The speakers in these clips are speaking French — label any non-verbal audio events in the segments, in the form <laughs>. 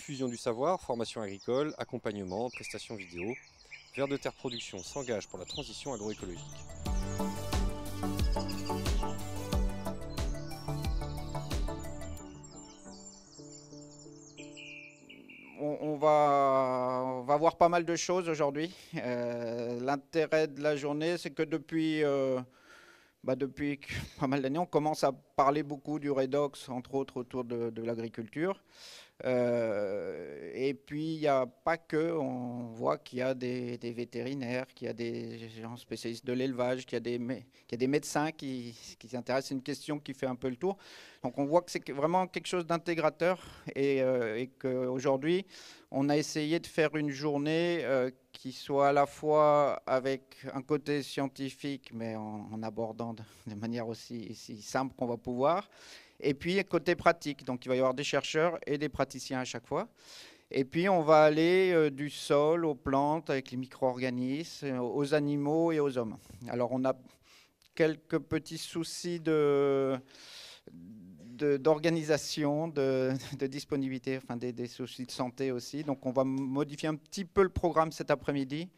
diffusion du savoir, formation agricole, accompagnement, prestations vidéo. Vers de Terre Production s'engage pour la transition agroécologique. On va, voir pas mal de choses aujourd'hui. Euh, l'intérêt de la journée, c'est que depuis, euh, bah, <laughs> pas mal d'années, on commence à parler beaucoup du redox, entre autres autour de l'agriculture. Euh, et puis, il n'y a pas que, on voit qu'il y a des, vétérinaires, qu'il y a des gens spécialistes de l'élevage, qu'il y, a des médecins qui, s'intéressent. à une question qui fait un peu le tour. Donc, on voit que c'est vraiment quelque chose d'intégrateur euh, et, qu'aujourd'hui, on a essayé de faire une journée euh, qui soit à la fois avec un côté scientifique, mais en, abordant de, manière aussi simple qu'on va pouvoir, et puis, côté pratique, donc il va y avoir des chercheurs et des praticiens à chaque fois. Et puis, on va aller euh, du sol aux plantes avec les micro-organismes, euh, aux animaux et aux hommes. Alors, on a quelques petits soucis d'organisation, de, disponibilité, enfin des, soucis de santé aussi. Donc on va modifier un petit peu le programme cet après-midi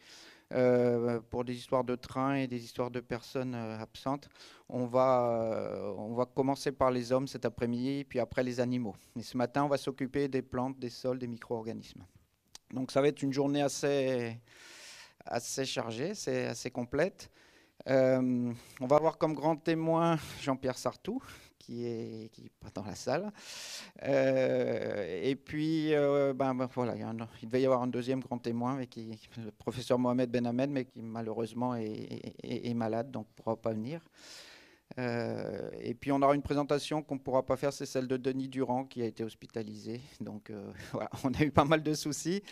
euh, pour des histoires de trains et des histoires de personnes euh, absentes. On va, euh, on va commencer par les hommes cet après-midi, puis après les animaux. Et ce matin, on va s'occuper des plantes, des sols, des micro-organismes. Donc ça va être une journée assez, assez chargée, assez, assez complète. on va avoir comme grand témoin Jean-Pierre Sartou, qui est qui dans la salle. Euh, et puis, euh, ben, ben, voilà, il, devait y avoir un deuxième grand témoin, le professeur Mohamed Ben Ahmed, mais qui malheureusement est, est malade, donc ne pourra pas venir. Euh, et puis on aura une présentation qu'on ne pourra pas faire, c'est celle de Denis Durand qui a été hospitalisé. Donc euh, <laughs> voilà, on a eu pas mal de soucis,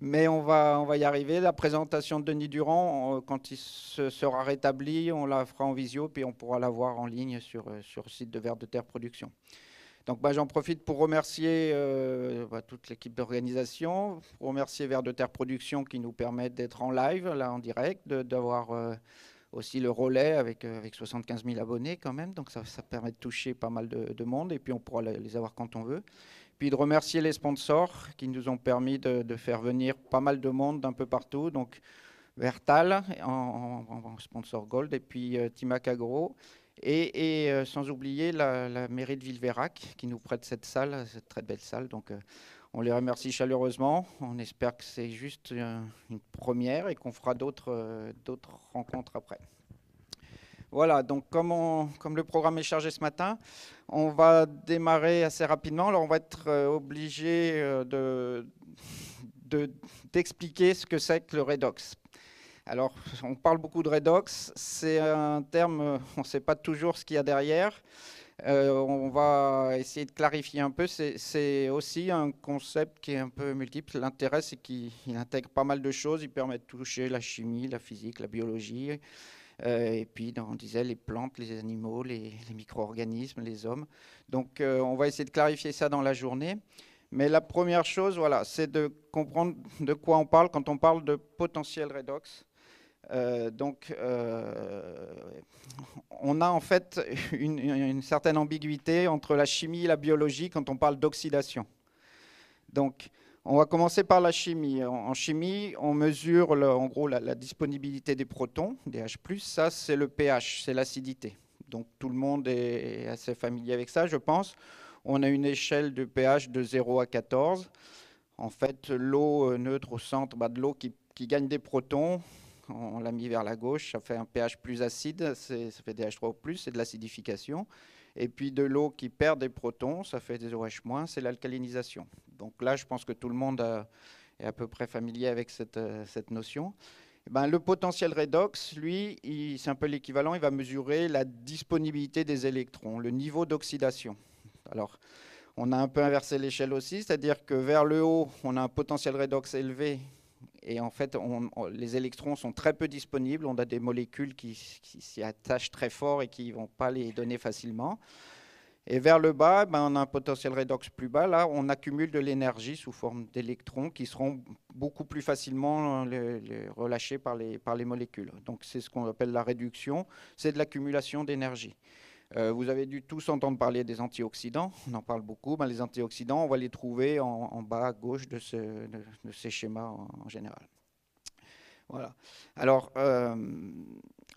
mais on va, on va y arriver. La présentation de Denis Durand, quand il sera rétabli, on la fera en visio, puis on pourra la voir en ligne sur, euh, sur le site de Vert de Terre Production. Donc bah, j'en profite pour remercier bah, toute l'équipe d'organisation, remercier Vert de Terre Production qui nous permet d'être en live, là en direct, d'avoir aussi le relais avec, euh, avec 75 000 abonnés quand même. Donc ça, ça permet de toucher pas mal de, monde et puis on pourra les avoir quand on veut. Puis de remercier les sponsors qui nous ont permis de, faire venir pas mal de monde d'un peu partout. Donc Vertal en, sponsor Gold et puis euh, Timac Agro. Et, euh, sans oublier la, mairie de Villeverac qui nous prête cette salle, cette très belle salle. Donc on les remercie chaleureusement. On espère que c'est juste euh, une première et qu'on fera d'autres euh, rencontres après. Voilà, donc comme, le programme est chargé ce matin, on va démarrer assez rapidement. Alors on va être euh, obligé d'expliquer de, d'expliquer ce que c'est que le redox. Alors on parle beaucoup de redox, c'est un terme, on ne sait pas toujours ce qu'il y a derrière. Euh, on va essayer de clarifier un peu. C'est aussi un concept qui est un peu multiple. L'intérêt, c'est qu'il intègre pas mal de choses. Il permet de toucher la chimie, la physique, la biologie. Euh, et puis, on disait les plantes, les animaux, les, micro-organismes, les hommes. Donc, euh, on va essayer de clarifier ça dans la journée. Mais la première chose, voilà, c'est de comprendre de quoi on parle quand on parle de potentiel redox. Euh, donc, euh, on a en fait <laughs> une, certaine ambiguïté entre la chimie et la biologie quand on parle d'oxydation. Donc, on va commencer par la chimie. En, chimie, on mesure en gros la, disponibilité des protons, des H+. Ça, c'est le pH, c'est l'acidité. Donc, tout le monde est assez familier avec ça, je pense. On a une échelle de pH de 0 à 14. En fait, l'eau euh, neutre au centre, bah, de l'eau qui gagne des protons, on l'a mis vers la gauche, ça fait un pH plus acide, ça fait des h 3 o c'est de l'acidification. Et puis de l'eau qui perd des protons, ça fait des OH-, c'est l'alcalinisation. Donc là, je pense que tout le monde euh, est à peu près familier avec cette, euh, cette notion. Eh ben, le potentiel redox, lui, c'est un peu l'équivalent, il va mesurer la disponibilité des électrons, le niveau d'oxydation. Alors, on a un peu inversé l'échelle aussi, c'est-à-dire que vers le haut, on a un potentiel redox élevé et en fait, les électrons sont très peu disponibles. On a des molécules qui, s'y attachent très fort et qui ne vont pas les donner facilement. Et vers le bas, ben, on a un potentiel redox plus bas. Là, on accumule de l'énergie sous forme d'électrons qui seront beaucoup plus facilement euh, relâchés par les, par les molécules. Donc, c'est ce qu'on appelle la réduction. C'est de l'accumulation d'énergie. Euh, vous avez dû tous entendre parler des antioxydants, on en parle beaucoup. les antioxydants, on va les trouver en, bas à gauche de, ces schémas en, général. Voilà. Alors, euh,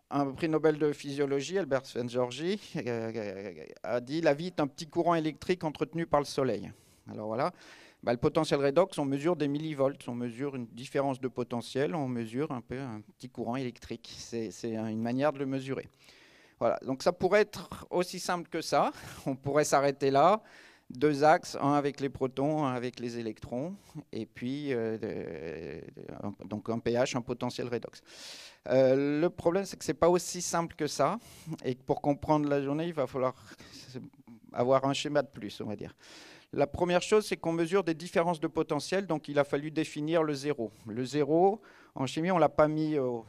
un prix Nobel de physiologie, Albert Sven-Georgi, euh, a dit La vie est un petit courant électrique entretenu par le soleil. Alors voilà. Bah, le potentiel redox, on mesure des millivolts, on mesure une différence de potentiel, on mesure un peu un petit courant électrique. C'est une manière de le mesurer donc ça pourrait être aussi simple que ça. <laughs> On pourrait s'arrêter là. Deux axes, un avec les protons, un avec les électrons, et puis euh, euh, donc un pH, un potentiel redox. Euh, le problème, c'est que ce n'est pas aussi simple que ça, et pour comprendre la journée, il va falloir <laughs> avoir un schéma de plus, on va dire. La première chose, c'est qu'on mesure des différences de potentiel, donc il a fallu définir le zéro. Le zéro, en chimie, on ne l'a pas mis au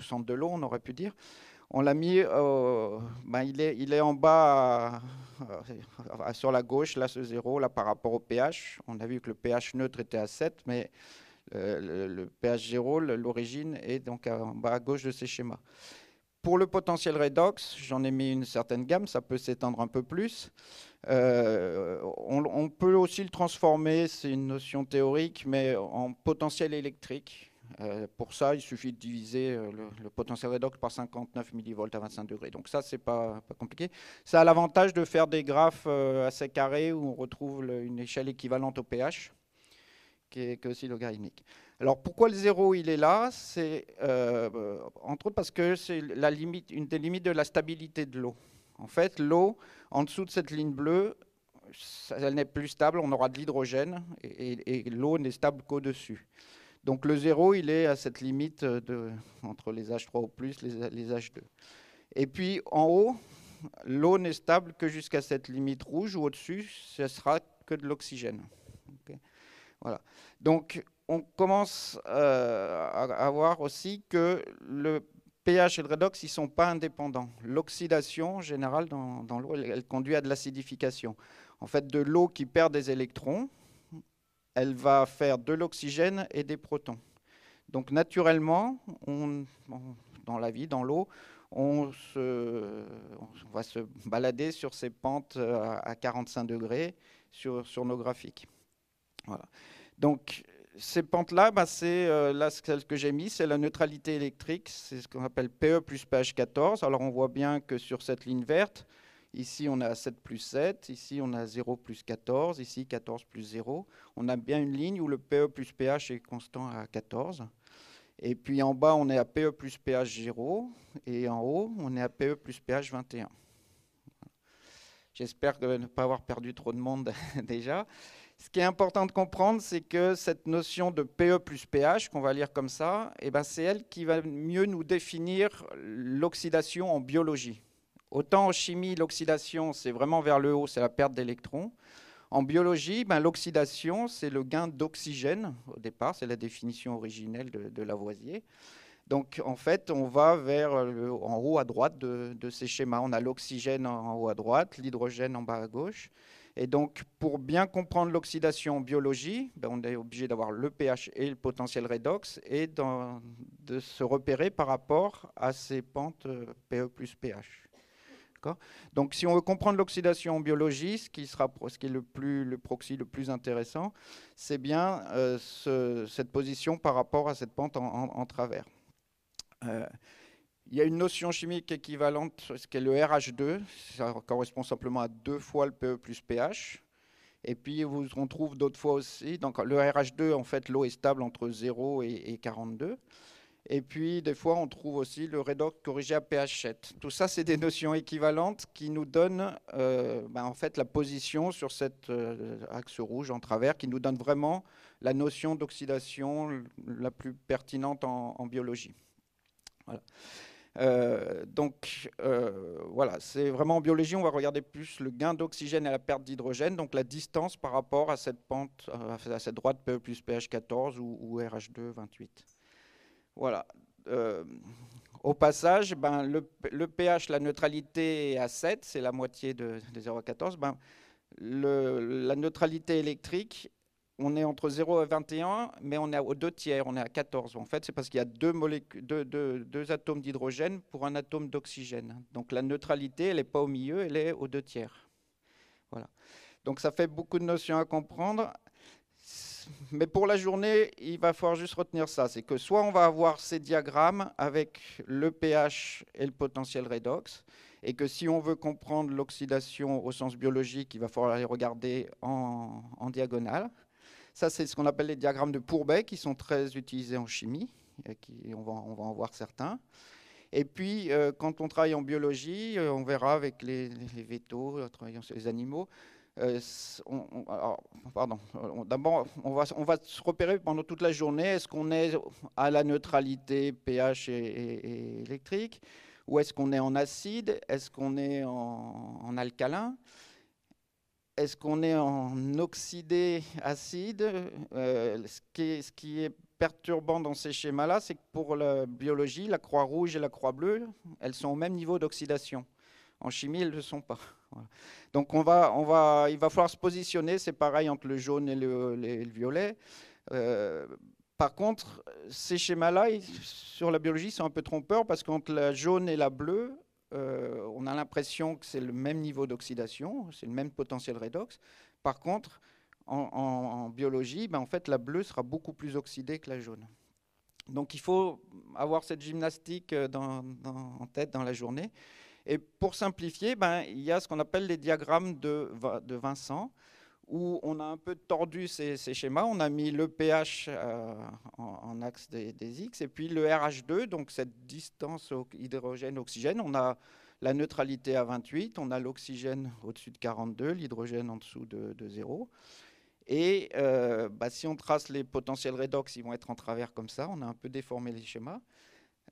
centre de l'eau, on aurait pu dire. On l'a mis, euh, ben, il, est, en bas euh, sur la gauche, là ce zéro, là par rapport au pH. On a vu que le pH neutre était à 7, mais euh, le, pH 0, l'origine, est donc en bas à gauche de ces schémas. Pour le potentiel redox, j'en ai mis une certaine gamme, ça peut s'étendre un peu plus. on, peut aussi le transformer, c'est une notion théorique, mais en potentiel électrique. Euh, pour ça, il suffit de diviser euh, le, potentiel redox par 59 millivolts à 25 degrés. Donc ça, c'est pas, pas compliqué. Ça a l'avantage de faire des graphes euh, assez carrés où on retrouve une échelle équivalente au pH, qui est, aussi logarithmique. Alors pourquoi le zéro, il est là C'est entre autres parce que c'est la limite, une des limites de la stabilité de l'eau. En fait, l'eau, en dessous de cette ligne bleue, elle n'est plus stable, on aura de l'hydrogène, et, et l'eau n'est stable qu'au-dessus. Donc le zéro, il est à cette limite euh, de, entre les H3 au plus, les, H2. Et puis en haut, l'eau n'est stable que jusqu'à cette limite rouge, ou au-dessus, ce sera que de l'oxygène. Voilà. Donc on commence euh, à, voir aussi que le pH et le redox, ils ne sont pas indépendants. L'oxydation générale dans, dans l'eau, elle conduit à de l'acidification. En fait, de l'eau qui perd des électrons, elle va faire de l'oxygène et des protons. Donc naturellement, dans la vie, dans l'eau, on, va se balader sur ces pentes euh, à 45 degrés sur, nos graphiques. Donc ces pentes-là, bah, c'est euh, celle que j'ai mis, c'est la neutralité électrique, c'est ce qu'on appelle PE plus pH14. Alors on voit bien que sur cette ligne verte, Ici, on a 7 plus 7. Ici, on a 0 plus 14. Ici, 14 plus 0. On a bien une ligne où le PE plus PH est constant à 14. Et puis en bas, on est à PE plus PH 0. Et en haut, on est à PE plus PH 21. J'espère ne pas avoir perdu trop de monde <laughs> déjà. Ce qui est important de comprendre, c'est que cette notion de PE plus pH, qu'on va lire comme ça, eh ben, c'est elle qui va mieux nous définir l'oxydation en biologie. Autant en chimie, l'oxydation, c'est vraiment vers le haut, c'est la perte d'électrons. En biologie, ben, l'oxydation, c'est le gain d'oxygène au départ, c'est la définition originelle de, Lavoisier. Donc en fait, on va vers le, en haut à droite de, ces schémas. On a l'oxygène en haut à droite, l'hydrogène en bas à gauche. Et donc, pour bien comprendre l'oxydation en biologie, ben, on est obligé d'avoir le pH et le potentiel redox et de se repérer par rapport à ces pentes euh, PE plus pH. Donc, si on veut comprendre l'oxydation en biologie, ce qui, sera, ce qui est le, proxy le plus intéressant, c'est bien euh, cette position par rapport à cette pente en, travers. Euh, il y a une notion chimique équivalente, ce qui est le RH2, ça correspond simplement à deux fois le PE plus pH. Et puis, on trouve d'autres fois aussi, donc le RH2, en fait, l'eau est stable entre 0 et, et 42. Et puis, des fois, on trouve aussi le redox corrigé à PH7. Tout ça, c'est des notions équivalentes qui nous donnent euh, ben, en fait, la position sur cet euh, axe rouge en travers, qui nous donne vraiment la notion d'oxydation la plus pertinente en, biologie. Voilà. Euh, donc voilà, c'est vraiment en biologie, on va regarder plus le gain d'oxygène et la perte d'hydrogène, donc la distance par rapport à cette pente, à cette droite PE plus pH 14 ou, ou RH2 28. Voilà. Euh, au passage, ben, le, pH, la neutralité est à 7, c'est la moitié de, de 0,14. Ben, la neutralité électrique, on est entre 0 et 21, mais on est aux deux tiers, on est à 14. En fait, c'est parce qu'il y a deux, deux atomes d'hydrogène pour un atome d'oxygène. Donc la neutralité, elle n'est pas au milieu, elle est aux deux tiers. Voilà. Donc ça fait beaucoup de notions à comprendre mais pour la journée, il va falloir juste retenir ça. C'est que soit on va avoir ces diagrammes avec le pH et le potentiel redox, et que si on veut comprendre l'oxydation au sens biologique, il va falloir les regarder en, diagonale. Ça, c'est ce qu'on appelle les diagrammes de Pourbet, qui sont très utilisés en chimie, et qui, on, va, en voir certains. Et puis, euh, quand on travaille en biologie, euh, on verra avec les, les vétos, sur les animaux, euh, on, d'abord, on va, on se repérer pendant toute la journée. Est-ce qu'on est à la neutralité pH et, électrique Ou est-ce qu'on est en acide Est-ce qu'on est en, alcalin Est-ce qu'on est en oxydé acide euh, ce, ce qui est perturbant dans ces schémas-là, c'est que pour la biologie, la croix rouge et la croix bleue, elles sont au même niveau d'oxydation. En chimie, elles ne le sont pas. Donc on va, on va, il va falloir se positionner, c'est pareil entre le jaune et le, violet. Euh, par contre, ces schémas-là, sur la biologie, sont un peu trompeurs parce qu'entre la jaune et la bleue, euh, on a l'impression que c'est le même niveau d'oxydation, c'est le même potentiel redox. Par contre, en, biologie, ben en fait, la bleue sera beaucoup plus oxydée que la jaune. Donc il faut avoir cette gymnastique euh, en tête dans la journée. Et pour simplifier, ben, il y a ce qu'on appelle les diagrammes de, Vincent, où on a un peu tordu ces, schémas. On a mis le pH euh, en, axe des, X, et puis le RH2, donc cette distance hydrogène-oxygène. On a la neutralité à 28, on a l'oxygène au-dessus de 42, l'hydrogène en dessous de, 0. Et euh, bah, si on trace les potentiels redox, ils vont être en travers comme ça. On a un peu déformé les schémas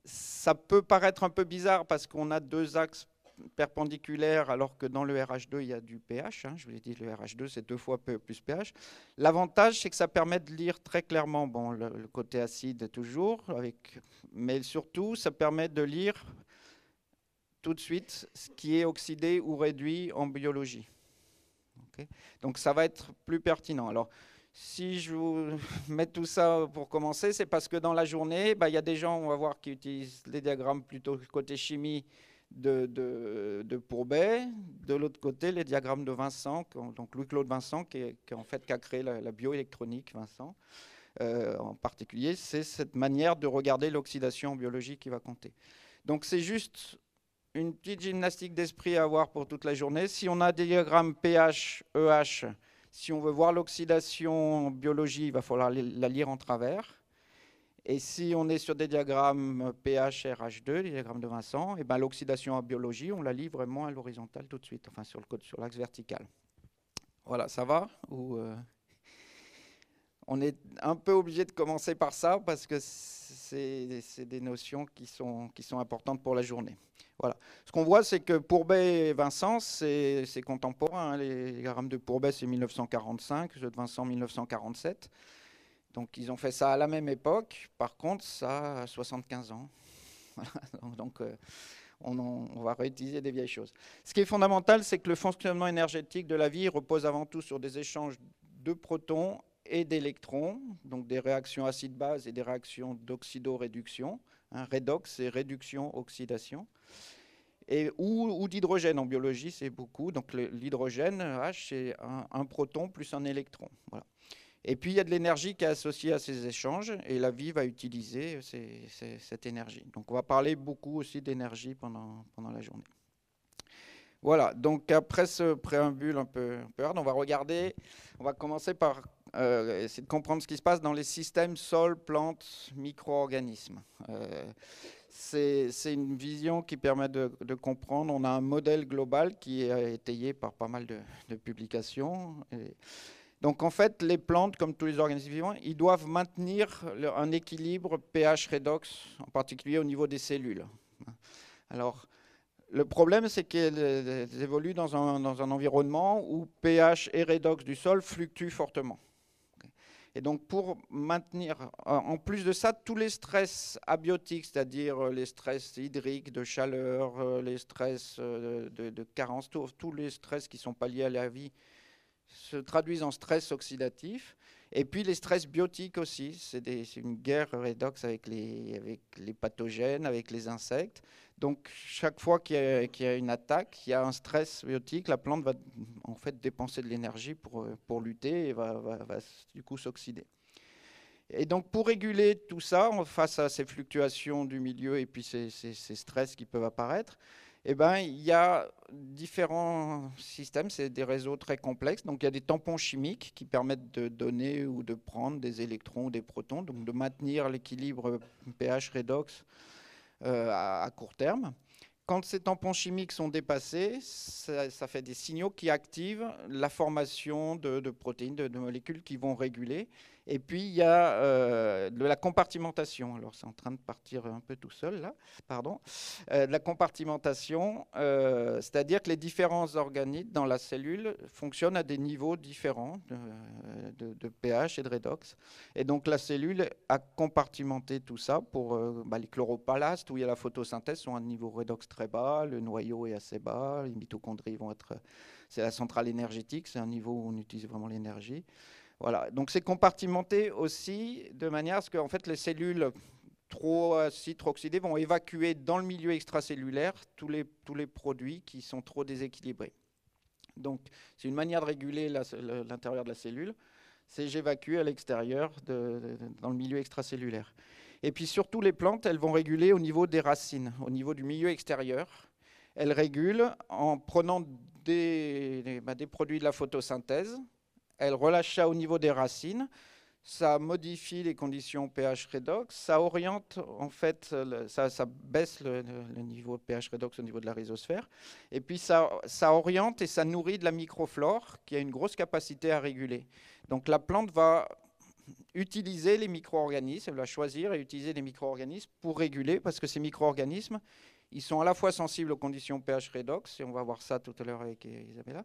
ça peut paraître un peu bizarre parce qu'on a deux axes perpendiculaires alors que dans le RH2 il y a du pH. Hein. je vous l'ai dit, le RH2 c'est deux fois plus pH. L'avantage c'est que ça permet de lire très clairement, bon le, côté acide toujours, avec, mais surtout ça permet de lire tout de suite ce qui est oxydé ou réduit en biologie. Donc ça va être plus pertinent. Alors si je vous <laughs> mets tout ça pour commencer, c'est parce que dans la journée, bah, il y a des gens, on va voir, qui utilisent les diagrammes plutôt côté chimie de, Pourbet, de l'autre côté, les diagrammes de Vincent, donc Louis-Claude Vincent, qui, en fait, a créé la, bioélectronique, Vincent. Euh, en particulier, c'est cette manière de regarder l'oxydation biologique qui va compter. Donc c'est juste une petite gymnastique d'esprit à avoir pour toute la journée. Si on a des diagrammes pH, EH, si on veut voir l'oxydation en biologie, il va falloir la lire en travers. Et si on est sur des diagrammes pH, RH2, les diagrammes de Vincent, et eh ben l'oxydation en biologie, on la lit vraiment à l'horizontale tout de suite, enfin sur l'axe sur vertical. Voilà, ça va Ou euh, On est un peu obligé de commencer par ça parce que c'est des notions qui sont, qui sont importantes pour la journée. Voilà. Ce qu'on voit, c'est que Pourbet et Vincent, c'est contemporain. Hein. Les grammes de Pourbet, c'est 1945, ceux de Vincent, 1947. Donc ils ont fait ça à la même époque. Par contre, ça a 75 ans. <laughs> Donc, euh, on, on, va réutiliser des vieilles choses. Ce qui est fondamental, c'est que le fonctionnement énergétique de la vie repose avant tout sur des échanges de protons et d'électrons, donc des réactions acide-base et des réactions d'oxydoréduction. Hein, redox, c'est réduction-oxydation. Et, ou, d'hydrogène en biologie, c'est beaucoup. Donc l'hydrogène, H, c'est un, proton plus un électron. Et puis il y a de l'énergie qui est associée à ces échanges et la vie va utiliser cette énergie. Donc on va parler beaucoup aussi d'énergie pendant, pendant la journée. Voilà, donc après ce préambule un peu, un peu hard, on va regarder, on va commencer par euh, c'est de comprendre ce qui se passe dans les systèmes sol, plantes, micro-organismes. Euh, c'est une vision qui permet de, comprendre. On a un modèle global qui est étayé par pas mal de, publications. donc en fait, les plantes, comme tous les organismes vivants, ils doivent maintenir un équilibre pH-redox, en particulier au niveau des cellules. Alors, le problème, c'est qu'elles évoluent dans un, dans un environnement où pH et redox du sol fluctuent fortement. Et donc pour maintenir, en plus de ça, tous les stress abiotiques, c'est-à-dire euh, les stress hydriques, de chaleur, euh, les stress euh, de, de carence, tous les stress qui ne sont pas liés à la vie, se traduisent en stress oxydatif. Et puis les stress biotiques aussi, c'est une guerre redox avec les, avec les pathogènes, avec les insectes. Donc chaque fois qu'il y, a une attaque, il y a un stress biotique, la plante va en fait dépenser de l'énergie pour, pour lutter et va, du coup s'oxyder. Et donc pour réguler tout ça, face à ces fluctuations du milieu et puis ces, ces stress qui peuvent apparaître, eh ben, il y a différents systèmes, c'est des réseaux très complexes. Donc il y a des tampons chimiques qui permettent de donner ou de prendre des électrons ou des protons, donc de maintenir l'équilibre pH-redox euh, à, court terme. Quand ces tampons chimiques sont dépassés, ça, fait des signaux qui activent la formation de, protéines, de, molécules qui vont réguler. Et puis, il y a euh, de la compartimentation. Alors, c'est en train de partir un peu tout seul, là, pardon. Euh, de la compartimentation, euh, c'est-à-dire que les différents organites dans la cellule fonctionnent à des niveaux différents de, pH et de redox. Et donc, la cellule a compartimenté tout ça pour bah, les chloroplastes, où il y a la photosynthèse, sont à un niveau redox très bas, le noyau est assez bas, les mitochondries vont être... C'est la centrale énergétique, c'est un niveau où on utilise vraiment l'énergie. Voilà. Donc c'est compartimenté aussi de manière à ce que fait, les cellules trop acides, trop oxydées vont évacuer dans le milieu extracellulaire tous les, produits qui sont trop déséquilibrés. Donc c'est une manière de réguler l'intérieur de la cellule, c'est j'évacue à l'extérieur, dans le milieu extracellulaire. Et puis surtout les plantes, elles vont réguler au niveau des racines, au niveau du milieu extérieur. Elles régulent en prenant des bah, produits de la photosynthèse, elle relâche ça au niveau des racines, ça modifie les conditions pH redox, ça oriente en fait, ça, baisse le, niveau pH redox au niveau de la rhizosphère, et puis ça, oriente et ça nourrit de la microflore qui a une grosse capacité à réguler. Donc la plante va utiliser les micro-organismes, elle va choisir et utiliser les micro-organismes pour réguler, parce que ces micro-organismes, ils sont à la fois sensibles aux conditions pH redox, et on va voir ça tout à l'heure avec Isabella,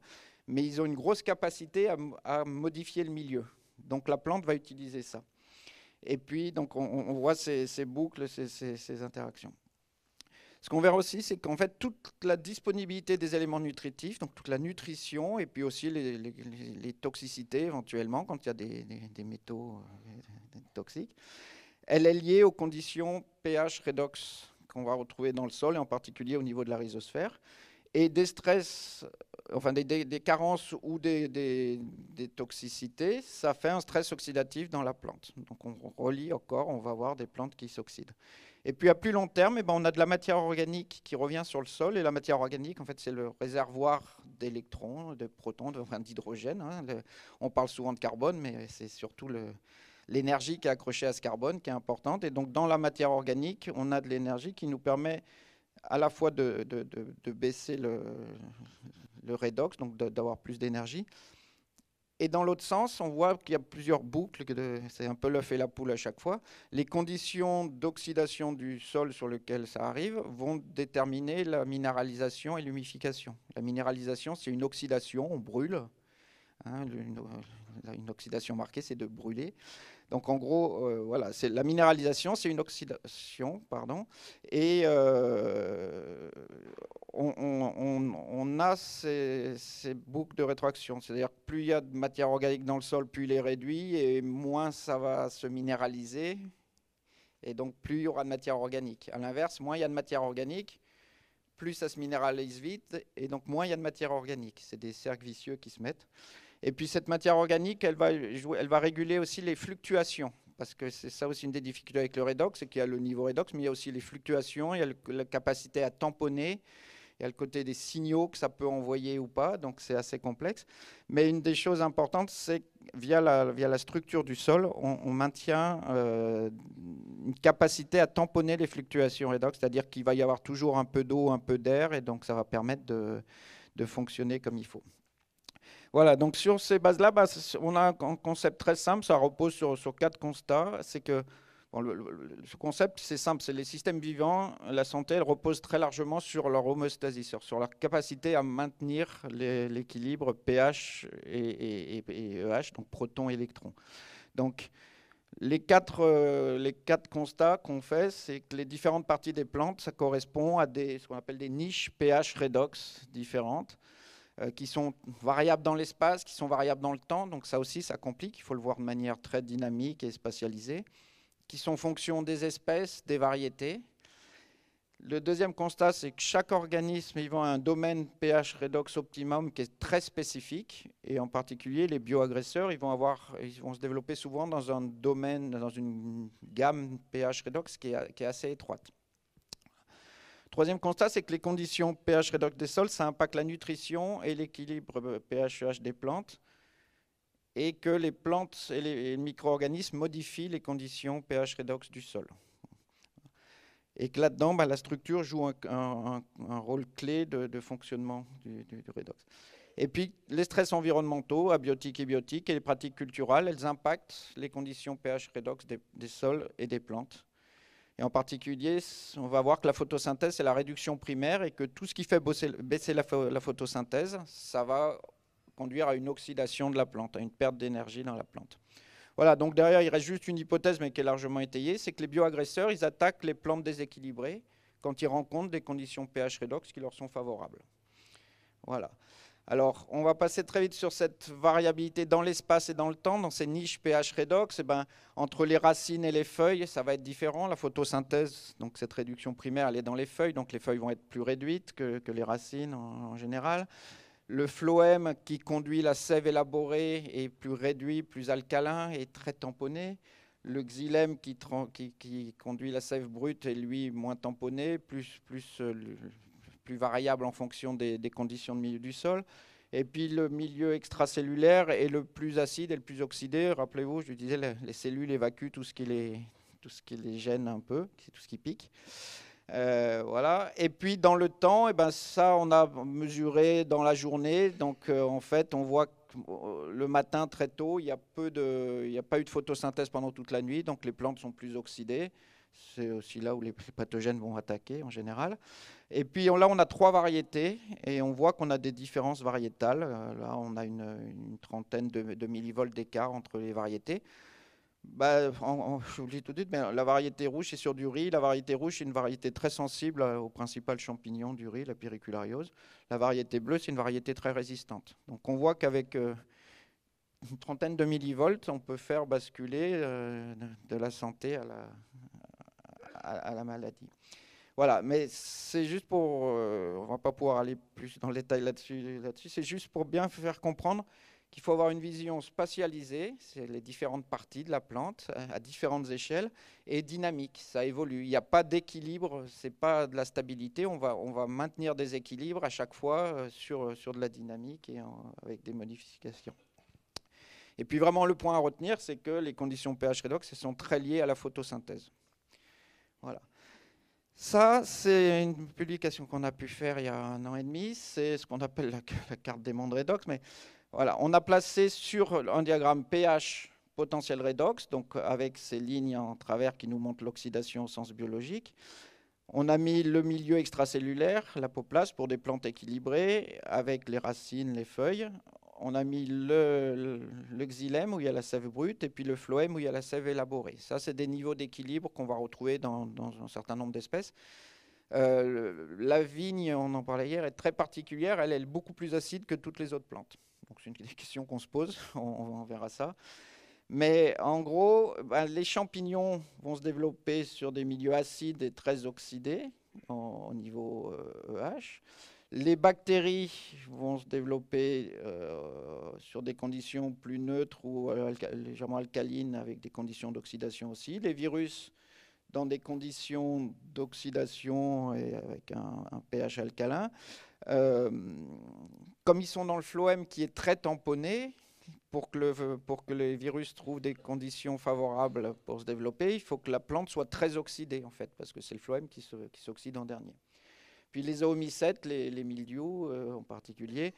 mais ils ont une grosse capacité à, modifier le milieu. Donc la plante va utiliser ça. Et puis, donc, on, voit ces, boucles, ces, interactions. Ce qu'on verra aussi, c'est qu'en fait, toute la disponibilité des éléments nutritifs, donc toute la nutrition, et puis aussi les, toxicités éventuellement, quand il y a des, métaux euh, toxiques, elle est liée aux conditions pH redox qu'on va retrouver dans le sol, et en particulier au niveau de la rhizosphère, et des stress enfin des, carences ou des, toxicités, ça fait un stress oxydatif dans la plante. Donc on relie encore, on va avoir des plantes qui s'oxydent. Et puis à plus long terme, eh ben, on a de la matière organique qui revient sur le sol. Et la matière organique, en fait, c'est le réservoir d'électrons, de protons, de, d'hydrogène. Hein. on parle souvent de carbone, mais c'est surtout l'énergie qui est accrochée à ce carbone qui est importante. Et donc dans la matière organique, on a de l'énergie qui nous permet à la fois de baisser le, le redox, donc d'avoir plus d'énergie. Et dans l'autre sens, on voit qu'il y a plusieurs boucles, c'est un peu l'œuf et la poule à chaque fois. Les conditions d'oxydation du sol sur lequel ça arrive vont déterminer la minéralisation et l'humification. La minéralisation, c'est une oxydation, on brûle. Hein, euh, une, oxydation marquée, c'est de brûler. Donc en gros, euh, voilà, c'est la minéralisation, c'est une oxydation, pardon, et euh, on, a ces, boucles de rétroaction, C'est-à-dire plus il y a de matière organique dans le sol, plus il est réduit et moins ça va se minéraliser. Et donc plus il y aura de matière organique. À l'inverse, moins il y a de matière organique, plus ça se minéralise vite et donc moins il y a de matière organique. C'est des cercles vicieux qui se mettent. Et puis cette matière organique, elle va, réguler aussi les fluctuations parce que c'est ça aussi une des difficultés avec le redox, c'est qu'il y a le niveau redox, mais il y a aussi les fluctuations, il y a la capacité à tamponner, il y a le côté des signaux que ça peut envoyer ou pas, donc c'est assez complexe. Mais une des choses importantes, c'est via la, via la structure du sol, on, maintient euh, une capacité à tamponner les fluctuations redox, c'est-à-dire qu'il va y avoir toujours un peu d'eau, un peu d'air, et donc ça va permettre de, de fonctionner comme il faut. Voilà, donc sur ces bases-là, bah, on a un concept très simple, ça repose sur, sur quatre constats. C'est que le, ce concept, c'est simple, c'est les systèmes vivants, la santé, elle repose très largement sur leur homostasie, sur, leur capacité à maintenir l'équilibre pH et, EH, donc protons électrons. Donc, euh, les quatre, constats qu'on fait, c'est que les différentes parties des plantes, ça correspond à des, ce qu'on appelle des niches pH redox différentes, euh, qui sont variables dans l'espace, qui sont variables dans le temps. Donc ça aussi, ça complique. Il faut le voir de manière très dynamique et spatialisée qui sont fonction des espèces, des variétés. Le deuxième constat, c'est que chaque organisme vivant a un domaine pH redox optimum qui est très spécifique, et en particulier les bioagresseurs, ils vont, avoir, ils vont se développer souvent dans un domaine, dans une gamme pH redox qui est, assez étroite. Troisième constat, c'est que les conditions pH redox des sols, ça impacte la nutrition et l'équilibre pH-EH des plantes et que les plantes et les micro-organismes modifient les conditions pH rédox du sol. Et que là-dedans, bah, la structure joue un, rôle clé de, fonctionnement du, rédox. redox. Et puis, les stress environnementaux, abiotiques et biotiques, et les pratiques culturales, elles impactent les conditions pH rédox des, des sols et des plantes. Et en particulier, on va voir que la photosynthèse, c'est la réduction primaire et que tout ce qui fait baisser la photosynthèse, ça va conduire à une oxydation de la plante, à une perte d'énergie dans la plante. Voilà, donc derrière, il reste juste une hypothèse, mais qui est largement étayée, c'est que les bioagresseurs, ils attaquent les plantes déséquilibrées quand ils rencontrent des conditions pH redox qui leur sont favorables. Voilà. Alors, on va passer très vite sur cette variabilité dans l'espace et dans le temps, dans ces niches pH redox. Et eh ben, entre les racines et les feuilles, ça va être différent. La photosynthèse, donc cette réduction primaire, elle est dans les feuilles, donc les feuilles vont être plus réduites que, les racines en général. Le phloème qui conduit la sève élaborée est plus réduit, plus alcalin et très tamponné. Le xylème qui, conduit la sève brute est lui moins tamponné, plus, euh, variable en fonction des, conditions de milieu du sol. Et puis le milieu extracellulaire est le plus acide et le plus oxydé. Rappelez-vous, je disais, les cellules évacuent tout ce qui les, tout ce qui les gêne un peu, tout ce qui pique. Euh, voilà. Et puis dans le temps, eh ben ça, on a mesuré dans la journée. Donc euh, en fait, on voit que euh, le matin très tôt, il n'y a, il y a pas eu de photosynthèse pendant toute la nuit, donc les plantes sont plus oxydées. C'est aussi là où les pathogènes vont attaquer en général. Et puis là, on a trois variétés et on voit qu'on a des différences variétales. Là, on a une, trentaine de, de millivolts d'écart entre les variétés. Bah, je vous le dis tout de suite, mais la variété rouge, c'est sur du riz. La variété rouge, c'est une variété très sensible euh, au principal champignons du riz, la pyriculariose. La variété bleue, c'est une variété très résistante. Donc on voit qu'avec euh, une trentaine de millivolts, on peut faire basculer euh, de la santé à la, à, la maladie. Voilà, mais c'est juste pour, on va pas pouvoir aller plus dans le détail là-dessus, là-dessus. C'est juste pour bien faire comprendre qu'il faut avoir une vision spatialisée, c'est les différentes parties de la plante euh, à différentes échelles, et dynamique, ça évolue. Il n'y a pas d'équilibre, ce n'est pas de la stabilité, on va, on va maintenir des équilibres à chaque fois euh, sur, euh, sur de la dynamique et avec des modifications. Et puis vraiment le point à retenir, c'est que les conditions pH redox sont très liées à la photosynthèse. Voilà. Ça, c'est une publication qu'on a pu faire il y a un an et demi, c'est ce qu'on appelle la, la, carte des mondes redox, mais on a placé sur un diagramme pH potentiel redox, donc avec ces lignes en travers qui nous montrent l'oxydation au sens biologique. On a mis le milieu extracellulaire, la place, pour des plantes équilibrées, avec les racines, les feuilles. On a mis le, le xylème où il y a la sève brute et puis le phloème où il y a la sève élaborée. Ça, c'est des niveaux d'équilibre qu'on va retrouver dans, un certain nombre d'espèces. Euh, la vigne, on en parlait hier, est très particulière. Elle est beaucoup plus acide que toutes les autres plantes c'est une <laughs> question qu'on se pose, <laughs> on, verra ça. Mais en gros, bah, les champignons vont se développer sur des milieux acides et très oxydés au niveau euh, EH. Les bactéries vont se développer euh, sur des conditions plus neutres ou euh, légèrement alcalines avec des conditions d'oxydation aussi. Les virus dans des conditions d'oxydation et avec un, pH alcalin. Euh, comme ils sont dans le phloème qui est très tamponné, pour que, le, pour que les virus trouvent des conditions favorables pour se développer, il faut que la plante soit très oxydée, en fait, parce que c'est le phloème qui s'oxyde en dernier. Puis les oomycètes, les, les euh, en particulier,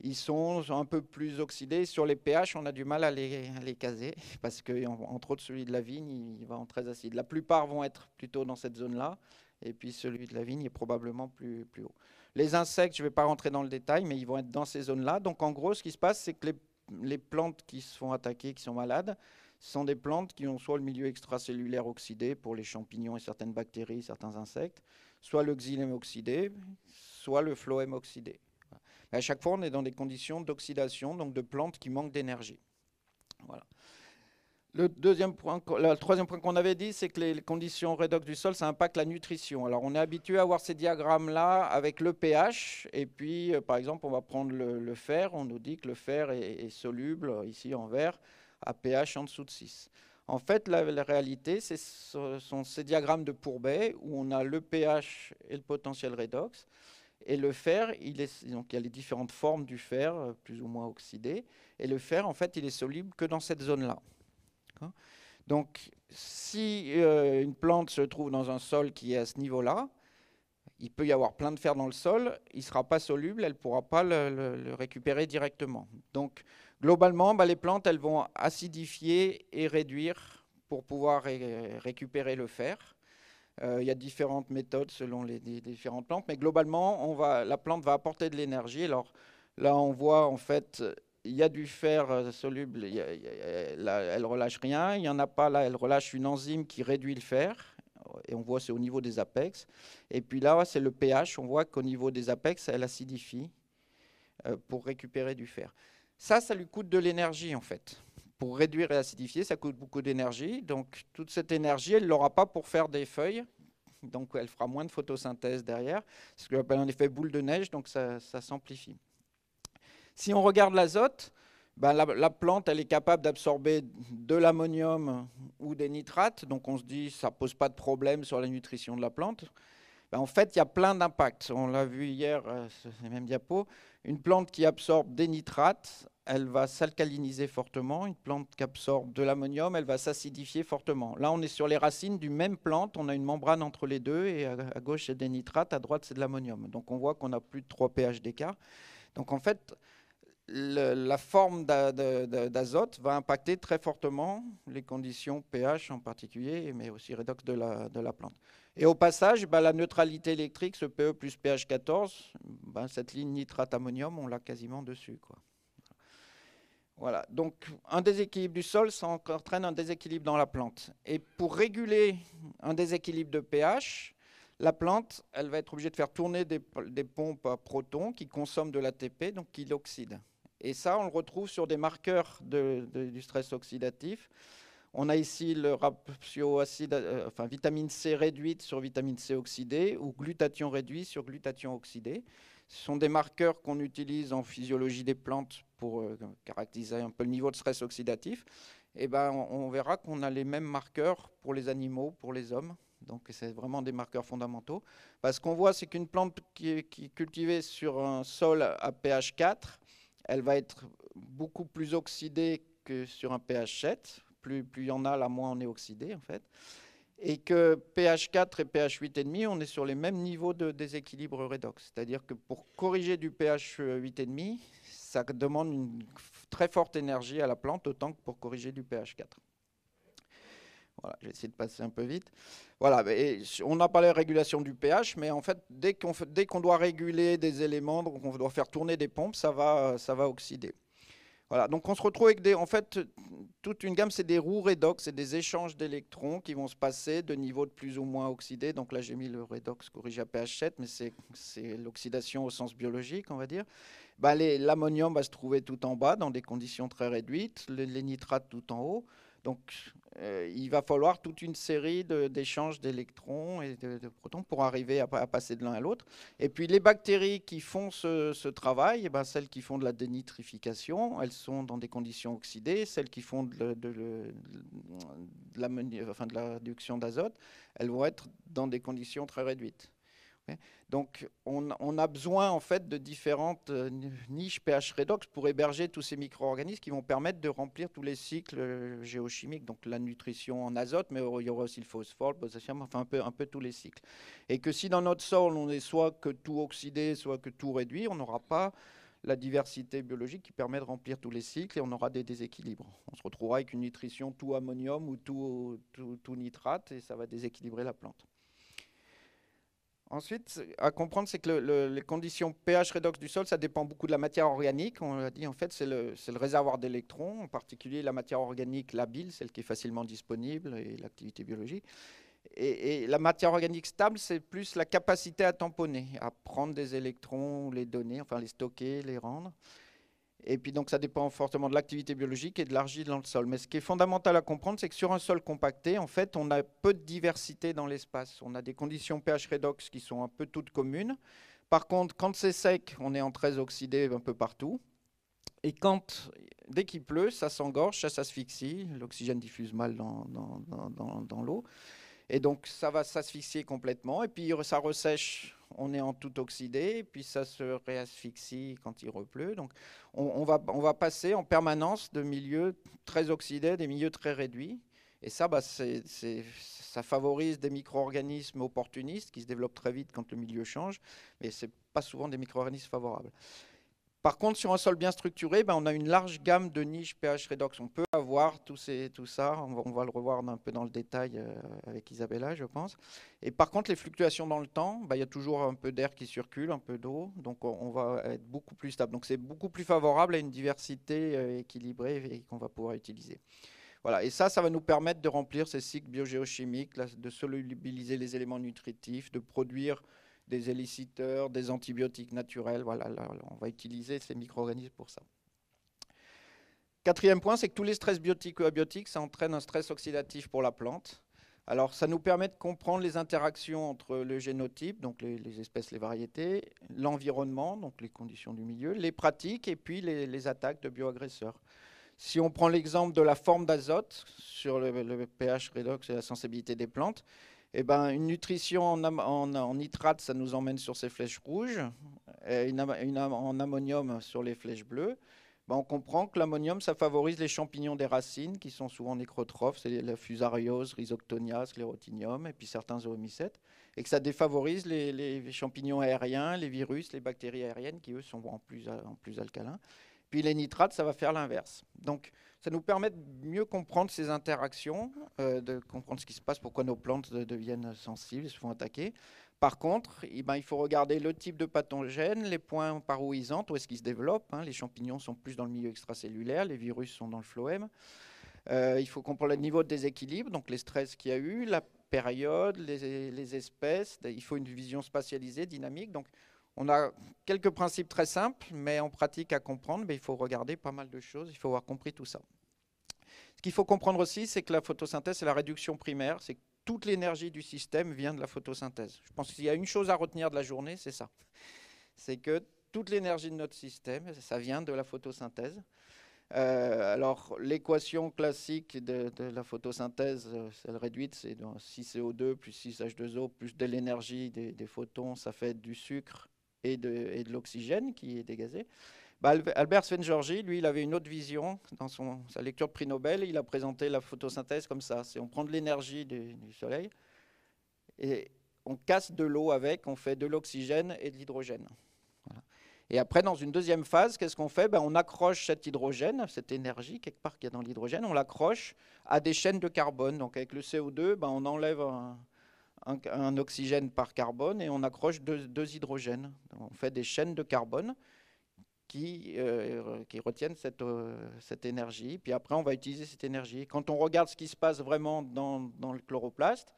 ils sont un peu plus oxydés. Sur les pH, on a du mal à les, les caser <laughs> parce que, entre autres, celui de la vigne, il va en très acide. La plupart vont être plutôt dans cette zone-là. Et puis celui de la vigne est probablement plus, plus haut. Les insectes, je ne vais pas rentrer dans le détail, mais ils vont être dans ces zones-là. Donc en gros, ce qui se passe, c'est que les, les, plantes qui se font attaquer, qui sont malades, sont des plantes qui ont soit le milieu extracellulaire oxydé pour les champignons et certaines bactéries, certains insectes, soit le xylème oxydé, soit le phloème oxydé. À chaque fois, on est dans des conditions d'oxydation, donc de plantes qui manquent d'énergie. Voilà. Le, deuxième point, le troisième point qu'on avait dit, c'est que les conditions redox du sol, ça impacte la nutrition. Alors, on est habitué à voir ces diagrammes-là avec le pH. Et puis, euh, par exemple, on va prendre le, fer. On nous dit que le fer est, soluble, euh, ici en vert, à pH en dessous de 6. En fait, la, réalité, ce sont ces diagrammes de Pourbet où on a le pH et le potentiel redox. Et le fer, il, est, donc il y a les différentes formes du fer, euh, plus ou moins oxydées. Et le fer, en fait, il est soluble que dans cette zone-là. Donc, si euh, une plante se trouve dans un sol qui est à ce niveau-là, il peut y avoir plein de fer dans le sol, il ne sera pas soluble, elle ne pourra pas le, récupérer directement. Donc, globalement, bah, les plantes, elles vont acidifier et réduire pour pouvoir récupérer le fer. Euh, il y a différentes méthodes selon les, différentes plantes, mais globalement, la plante va apporter de l'énergie. Alors là, on voit en fait il y a du fer soluble, elle relâche rien. Il n'y en a pas là, elle relâche une enzyme qui réduit le fer. Et on voit, c'est au niveau des apex. Et puis là, c'est le pH. On voit qu'au niveau des apex, elle acidifie euh, pour récupérer du fer. Ça, ça lui coûte de l'énergie en fait pour réduire et acidifier, ça coûte beaucoup d'énergie. Donc toute cette énergie, elle ne l'aura pas pour faire des feuilles. Donc elle fera moins de photosynthèse derrière. ce que appelle un effet boule de neige, donc ça, s'amplifie. Si on regarde l'azote, ben, la, la, plante elle est capable d'absorber de l'ammonium ou des nitrates, donc on se dit ça ne pose pas de problème sur la nutrition de la plante. Ben, en fait, il y a plein d'impacts. On l'a vu hier, euh, c'est les mêmes diapos. Une plante qui absorbe des nitrates, elle va s'alcaliniser fortement. Une plante qui absorbe de l'ammonium, elle va s'acidifier fortement. Là, on est sur les racines du même plante. On a une membrane entre les deux. Et à, gauche, c'est des nitrates. À droite, c'est de l'ammonium. Donc, on voit qu'on a plus de 3 pH d'écart. Donc, en fait, la forme d'azote va impacter très fortement les conditions pH en particulier, mais aussi redox de la plante. Et au passage, ben, la neutralité électrique, ce PE plus pH14, ben, bah, cette ligne nitrate-ammonium, on l'a quasiment dessus. Quoi. Voilà, donc un déséquilibre du sol, ça entraîne un déséquilibre dans la plante. Et pour réguler un déséquilibre de pH, la plante, elle va être obligée de faire tourner des, pompes à protons qui consomment de l'ATP, donc qui l'oxydent. Et ça, on le retrouve sur des marqueurs du stress oxydatif. On a ici le ratio euh, enfin, vitamine C réduite sur vitamine C oxydée ou glutathion réduit sur glutathion oxydé. Ce sont des marqueurs qu'on utilise en physiologie des plantes pour euh, caractériser un peu le niveau de stress oxydatif. Et eh ben, on, verra qu'on a les mêmes marqueurs pour les animaux, pour les hommes. Donc c'est vraiment des marqueurs fondamentaux. Bah, ce qu'on voit, c'est qu'une plante qui est, qui est, cultivée sur un sol à pH 4, elle va être beaucoup plus oxydée que sur un pH 7, plus il y en a, la moins on est oxydé en fait. Et que pH 4 et pH 8,5, on est sur les mêmes niveaux de déséquilibre redox. C'est-à-dire que pour corriger du pH 8,5, ça demande une très forte énergie à la plante, autant que pour corriger du pH 4. Voilà, essayer de passer un peu vite. Voilà, on n'a pas la régulation du pH, mais en fait, dès qu'on doit réguler des éléments, donc on doit faire tourner des pompes, ça va, ça va oxyder on se retrouve avec des, en fait, toute une gamme, c'est des roues redox, c'est des échanges d'électrons qui vont se passer de niveaux de plus ou moins oxydés. Donc là, j'ai mis le redox corrige à pH 7, mais c'est l'oxydation au sens biologique, on va dire. Bah, l'ammonium va se trouver tout en bas dans des conditions très réduites, les nitrates tout en haut. Donc euh, il va falloir toute une série d'échanges d'électrons et de, protons pour arriver à, passer de l'un à l'autre. Et puis les bactéries qui font ce, travail, eh ben, celles qui font de la dénitrification, elles sont dans des conditions oxydées. Celles qui font de, la réduction d'azote, elles vont être dans des conditions très réduites. Donc, on, a besoin en fait de différentes euh, niches pH redox pour héberger tous ces micro-organismes qui vont permettre de remplir tous les cycles euh, géochimiques, donc la nutrition en azote, mais il y aura aussi le phosphore, le potassium, enfin un peu, un peu tous les cycles. Et que si dans notre sol, on est soit que tout oxydé, soit que tout réduit, on n'aura pas la diversité biologique qui permet de remplir tous les cycles et on aura des déséquilibres. On se retrouvera avec une nutrition tout ammonium ou tout, tout, tout nitrate et ça va déséquilibrer la plante. Ensuite, à comprendre, c'est que les conditions pH redox du sol, ça dépend beaucoup de la matière organique. On l'a dit, en fait, c'est le, réservoir d'électrons, en particulier la matière organique labile, celle qui est facilement disponible, et l'activité biologique. Et, et, la matière organique stable, c'est plus la capacité à tamponner, à prendre des électrons, les donner, enfin les stocker, les rendre. Et puis donc ça dépend fortement de l'activité biologique et de l'argile dans le sol. Mais ce qui est fondamental à comprendre, c'est que sur un sol compacté, en fait, on a peu de diversité dans l'espace. On a des conditions pH redox qui sont un peu toutes communes. Par contre, quand c'est sec, on est en très oxydé un peu partout. Et quand, dès qu'il pleut, ça s'engorge, ça s'asphyxie, l'oxygène diffuse mal dans l'eau. Et donc ça va s'asphyxier complètement, et puis ça ressèche, on est en tout oxydé, et puis ça se réasphyxie quand il repleut. Donc on, va, passer en permanence de milieux très oxydés, des milieux très réduits. Et ça, bah, ça favorise des micro-organismes opportunistes qui se développent très vite quand le milieu change, mais ce n'est pas souvent des micro-organismes favorables. Par contre, sur un sol bien structuré, ben, on a une large gamme de niches pH redox. On peut avoir tout, tout ça. On va, on va, le revoir un peu dans le détail euh, avec Isabella, je pense. Et par contre, les fluctuations dans le temps, ben, il y a toujours un peu d'air qui circule, un peu d'eau. Donc, on va être beaucoup plus stable. Donc, c'est beaucoup plus favorable à une diversité euh, équilibrée et qu'on va pouvoir utiliser. Voilà, et ça, ça va nous permettre de remplir ces cycles biogéochimiques, de solubiliser les éléments nutritifs, de produire des éliciteurs, des antibiotiques naturels. Voilà, on va utiliser ces micro-organismes pour ça. Quatrième point, c'est que tous les stress biotiques ou abiotiques, ça entraîne un stress oxydatif pour la plante. Alors, ça nous permet de comprendre les interactions entre le génotype, donc les, espèces, les variétés, l'environnement, donc les conditions du milieu, les pratiques et puis les, attaques de bioagresseurs. Si on prend l'exemple de la forme d'azote sur le, le, pH redox et la sensibilité des plantes, eh ben, une nutrition en, nitrate, ça nous emmène sur ces flèches rouges, et une, en ammonium sur les flèches bleues. Ben, on comprend que l'ammonium, ça favorise les champignons des racines, qui sont souvent nécrotrophes, c'est la fusariose, rhizoctonia, sclérotinium, et puis certains zoomycètes, et que ça défavorise les, champignons aériens, les virus, les bactéries aériennes, qui eux sont en plus alcalins. Puis les nitrates, ça va faire l'inverse. Donc, ça nous permet de mieux comprendre ces interactions, euh, de comprendre ce qui se passe, pourquoi nos plantes deviennent sensibles, se font attaquer. Par contre, eh ben, il faut regarder le type de pathogène, les points par où ils entrent, où est-ce qu'ils se développent. Hein. Les champignons sont plus dans le milieu extracellulaire, les virus sont dans le phloème. Euh, il faut comprendre le niveau de déséquilibre, donc les stress qu'il y a eu, la période, les, les espèces. Il faut une vision spatialisée, dynamique. Donc, on a quelques principes très simples, mais en pratique à comprendre, mais il faut regarder pas mal de choses, il faut avoir compris tout ça. Ce qu'il faut comprendre aussi, c'est que la photosynthèse, c'est la réduction primaire, c'est que toute l'énergie du système vient de la photosynthèse. Je pense qu'il y a une chose à retenir de la journée, c'est ça. C'est que toute l'énergie de notre système, ça vient de la photosynthèse. Euh, alors, l'équation classique de, la photosynthèse, celle euh, réduite, c'est 6CO2 plus 6H2O plus de l'énergie des, photons, ça fait du sucre et de, de l'oxygène qui est dégazé. Bah, Albert Sven-Georgi, lui, il avait une autre vision dans son, sa lecture de prix Nobel. Il a présenté la photosynthèse comme ça. C'est on prend de l'énergie du, soleil et on casse de l'eau avec, on fait de l'oxygène et de l'hydrogène. Et après, dans une deuxième phase, qu'est-ce qu'on fait bah, On accroche cet hydrogène, cette énergie quelque part qu'il y a dans l'hydrogène, on l'accroche à des chaînes de carbone. Donc avec le CO2, bah, on enlève un, oxygène par carbone et on accroche deux, deux, hydrogènes. On fait des chaînes de carbone qui, euh, qui retiennent cette, euh, cette, énergie. Puis après, on va utiliser cette énergie. Quand on regarde ce qui se passe vraiment dans, dans le chloroplaste,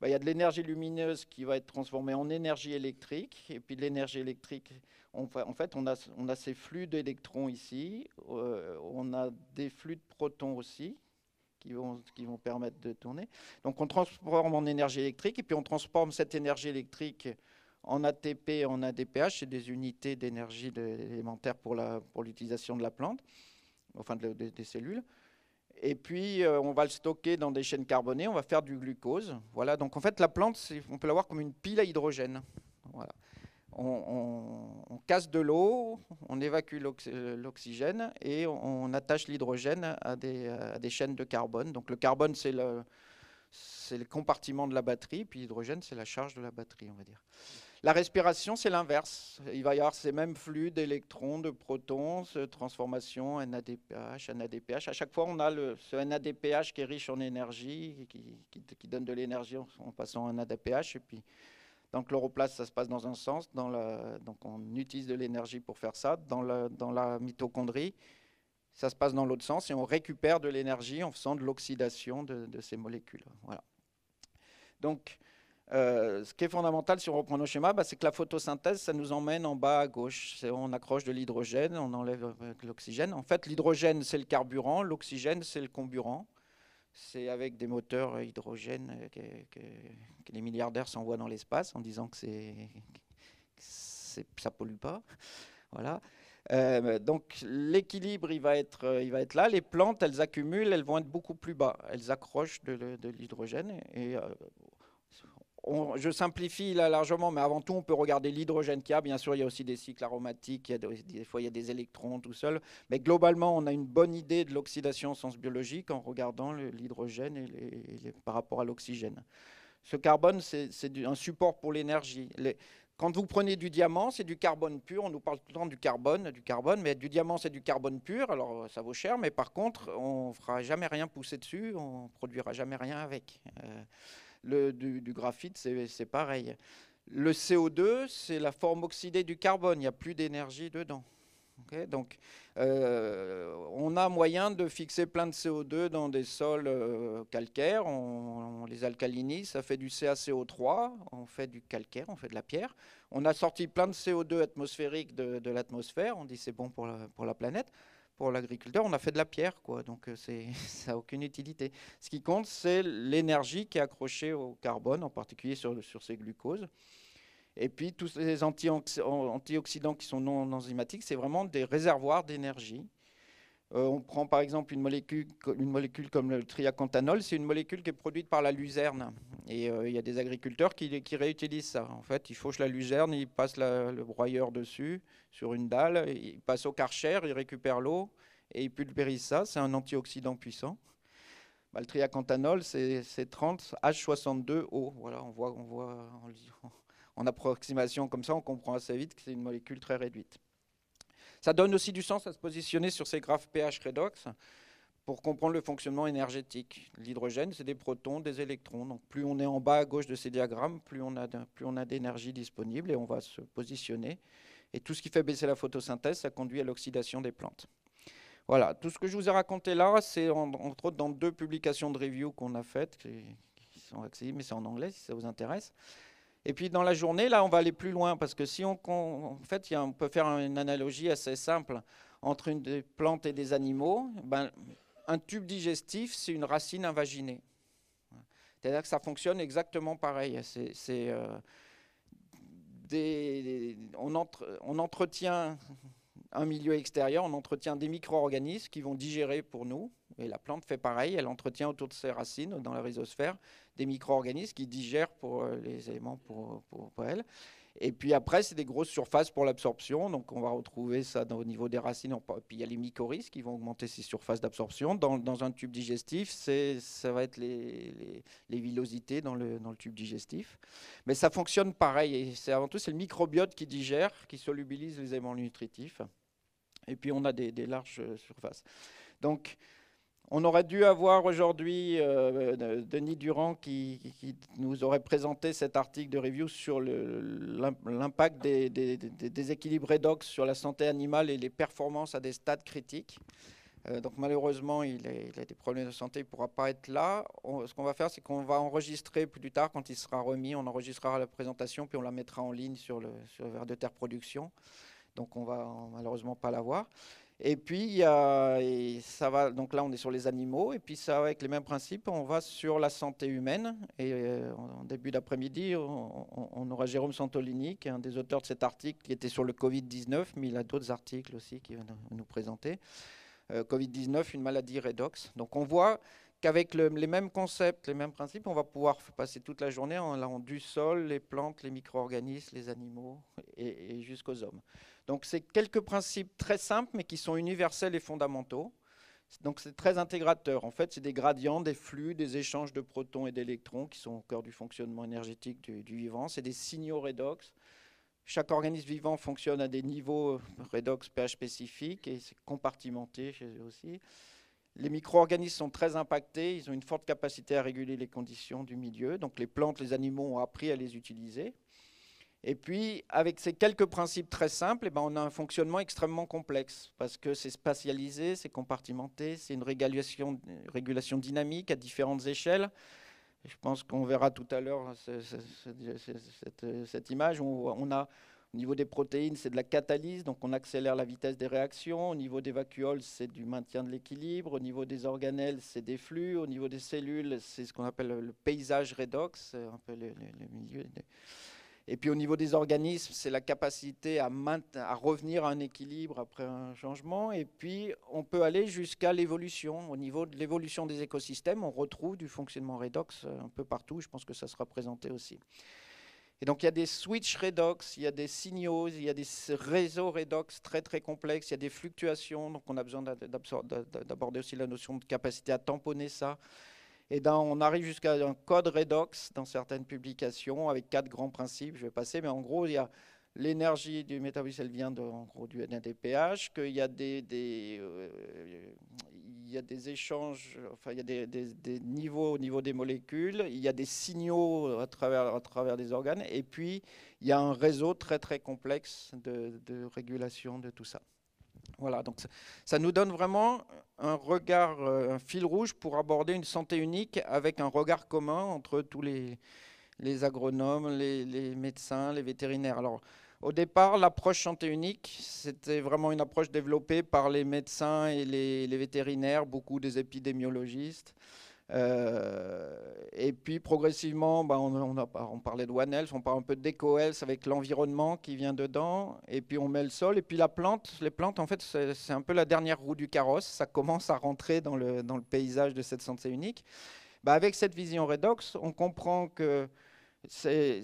bah, il y a de l'énergie lumineuse qui va être transformée en énergie électrique. Et puis de l'énergie électrique, on, en fait, on a, on a ces flux d'électrons ici. Euh, on a des flux de protons aussi qui vont, qui vont permettre de tourner. Donc on transforme en énergie électrique et puis on transforme cette énergie électrique en ATP en ADPH, c'est des unités d'énergie élémentaire pour l'utilisation pour de la plante, enfin des cellules. Et puis, euh, on va le stocker dans des chaînes carbonées, on va faire du glucose. Voilà, donc en fait, la plante, on peut la voir comme une pile à hydrogène. Voilà on, casse de l'eau, on évacue l'oxygène et on, attache l'hydrogène à des, chaînes de carbone. Donc le carbone, c'est le, compartiment de la batterie, puis l'hydrogène, c'est la charge de la batterie, on va dire. La respiration, c'est l'inverse. Il va y avoir ces mêmes flux d'électrons, de protons, transformation NADPH, NADPH. À chaque fois, on a le, ce NADPH qui est riche en énergie, qui, donne de l'énergie en, passant à un NADPH. Et puis, dans le ça se passe dans un sens. donc on utilise de l'énergie pour faire ça. Dans la, mitochondrie, ça se passe dans l'autre sens et on récupère de l'énergie en faisant de l'oxydation de, ces molécules. Voilà. Donc, euh, ce qui est fondamental, si on reprend nos schémas, bah, c'est que la photosynthèse, ça nous emmène en bas à gauche. On accroche de l'hydrogène, on enlève euh, de l'oxygène. En fait, l'hydrogène, c'est le carburant, l'oxygène, c'est le comburant. C'est avec des moteurs euh, hydrogène euh, que, les milliardaires s'envoient dans l'espace en disant que, c'est, ça pollue pas. Voilà. Euh, donc l'équilibre, il va, être, il va être là. Les plantes, elles accumulent, elles vont être beaucoup plus bas. Elles accrochent de, l'hydrogène et, je simplifie là largement, mais avant tout, on peut regarder l'hydrogène qu'il y a. Bien sûr, il y a aussi des cycles aromatiques, il y a des, fois il y a des électrons tout seul. Mais globalement, on a une bonne idée de l'oxydation au sens biologique en regardant l'hydrogène et les, par rapport à l'oxygène. Ce carbone, c'est un support pour l'énergie. Quand vous prenez du diamant, c'est du carbone pur. On nous parle tout le temps du carbone, du carbone, mais du diamant, c'est du carbone pur. Alors, ça vaut cher, mais par contre, on ne fera jamais rien pousser dessus, on ne produira jamais rien avec. Euh, du, graphite, c'est pareil. Le CO2, c'est la forme oxydée du carbone, il n'y a plus d'énergie dedans. Euh, on a moyen de fixer plein de CO2 dans des sols euh, calcaires, on, les alcalinise, ça fait du CaCO3, on fait du calcaire, on fait de la pierre. On a sorti plein de CO2 atmosphérique de, l'atmosphère, on dit c'est bon pour la planète pour l'agriculteur, on a fait de la pierre, quoi. Donc euh, <laughs> ça n'a aucune utilité. Ce qui compte, c'est l'énergie qui est accrochée au carbone, en particulier sur, sur ces glucoses. Et puis tous ces antioxydants qui sont non enzymatiques, c'est vraiment des réservoirs d'énergie. Euh, on prend par exemple une molécule, une molécule comme le triacanthanol, c'est une molécule qui est produite par la luzerne. Et euh, il y a des agriculteurs qui, réutilisent ça. En fait, ils fauchent la luzerne, ils passent le broyeur dessus, sur une dalle, ils passent au karcher, ils récupèrent l'eau et ils pulvérisent ça. C'est un antioxydant puissant. le triacanthanol, c'est 30 H62O. Voilà, on voit, en, en approximation comme ça, on comprend assez vite que c'est une molécule très réduite. Ça donne aussi du sens à se positionner sur ces graphes pH redox pour comprendre le fonctionnement énergétique. L'hydrogène, c'est des protons, des électrons. Donc plus on est en bas à gauche de ces diagrammes, plus on a plus on a d'énergie disponible et on va se positionner. Et tout ce qui fait baisser la photosynthèse, ça conduit à l'oxydation des plantes. Voilà, tout ce que je vous ai raconté là, c'est entre autres dans deux publications de review qu'on a faites, qui sont accessibles, mais c'est en anglais si ça vous intéresse. Et puis dans la journée, là, on va aller plus loin, parce que si on, fait, on peut faire une analogie assez simple entre une des plantes et des animaux. Ben, un tube digestif, c'est une racine invaginée. C'est-à-dire que ça fonctionne exactement pareil. Euh, on, entretient un milieu extérieur, on entretient des micro-organismes qui vont digérer pour nous. Et la plante fait pareil, elle entretient autour de ses racines, dans la rhizosphère, des micro-organismes qui digèrent pour euh, les éléments pour, pour elle. Et puis après, c'est des grosses surfaces pour l'absorption. Donc on va retrouver ça au niveau des racines. Puis il y a les mycorhizes qui vont augmenter ces surfaces d'absorption. Dans, un tube digestif, ça va être les, les, villosités dans le, tube digestif. Mais ça fonctionne pareil. Et c'est avant tout, c'est le microbiote qui digère, qui solubilise les éléments nutritifs. Et puis on a des, des larges surfaces. Donc, on aurait dû avoir aujourd'hui euh, euh, Denis Durand qui, nous aurait présenté cet article de review sur l'impact des, déséquilibres redox sur la santé animale et les performances à des stades critiques. Euh, donc malheureusement, il, a des problèmes de santé, il ne pourra pas être là. ce qu'on va faire, c'est qu'on va enregistrer plus tard, quand il sera remis, on enregistrera la présentation, puis on la mettra en ligne sur le, verre de terre production. Donc on va malheureusement pas l'avoir. Et puis, ça va, donc là, on est sur les animaux. Et puis, ça, avec les mêmes principes, on va sur la santé humaine. Et euh, en début d'après-midi, on, aura Jérôme Santolini, qui est un des auteurs de cet article, qui était sur le Covid-19, mais il a d'autres articles aussi qu'il va nous présenter. Euh, Covid-19, une maladie redox. Donc, on voit qu'avec les mêmes concepts, les mêmes principes, on va pouvoir passer toute la journée en allant du sol, les plantes, les micro-organismes, les animaux et jusqu'aux hommes. Donc c'est quelques principes très simples mais qui sont universels et fondamentaux. Donc c'est très intégrateur. En fait, c'est des gradients, des flux, des échanges de protons et d'électrons qui sont au cœur du fonctionnement énergétique du, vivant. C'est des signaux redox. Chaque organisme vivant fonctionne à des niveaux euh, redox pH spécifiques et c'est compartimenté chez eux aussi. Les micro-organismes sont très impactés, ils ont une forte capacité à réguler les conditions du milieu, donc les plantes, les animaux ont appris à les utiliser. Et puis, avec ces quelques principes très simples, eh ben, on a un fonctionnement extrêmement complexe, parce que c'est spatialisé, c'est compartimenté, c'est une régulation, régulation, dynamique à différentes échelles. je pense qu'on verra tout à l'heure cette, image où on a, au niveau des protéines, c'est de la catalyse, donc on accélère la vitesse des réactions. Au niveau des vacuoles, c'est du maintien de l'équilibre. Au niveau des organelles, c'est des flux. Au niveau des cellules, c'est ce qu'on appelle le paysage redox, un peu le, milieu. Et puis au niveau des organismes, c'est la capacité à, à, revenir à un équilibre après un changement. Et puis on peut aller jusqu'à l'évolution. Au niveau de l'évolution des écosystèmes, on retrouve du fonctionnement redox euh, un peu partout. Je pense que ça sera présenté aussi. Et donc il y a des switches redox, il y a des signaux, il y a des réseaux redox très très complexes, il y a des fluctuations. Donc on a besoin d'aborder aussi la notion de capacité à tamponner ça. Et on arrive jusqu'à un code redox dans certaines publications avec quatre grands principes. Je vais passer, mais en gros, il y a l'énergie du métabolisme, elle vient en gros du NADPH, qu'il y a des, euh, il y a des échanges, enfin, il y a des, niveaux au niveau des molécules, il y a des signaux à travers, à travers les organes, et puis il y a un réseau très très complexe de régulation de tout ça. Voilà, donc ça nous donne vraiment un regard, euh, un fil rouge pour aborder une santé unique avec un regard commun entre tous les, les agronomes, les, médecins, les vétérinaires. Alors, au départ, l'approche santé unique, c'était vraiment une approche développée par les médecins et les vétérinaires, beaucoup des épidémiologistes. Euh, et puis progressivement, ben, on, on, parlait de One Health, on parle un peu d'Eco Health avec l'environnement qui vient dedans, et puis on met le sol, et puis la plante, les plantes en fait c'est un peu la dernière roue du carrosse, ça commence à rentrer dans le, dans le paysage de cette santé unique. Ben, avec cette vision Redox, on comprend que ces,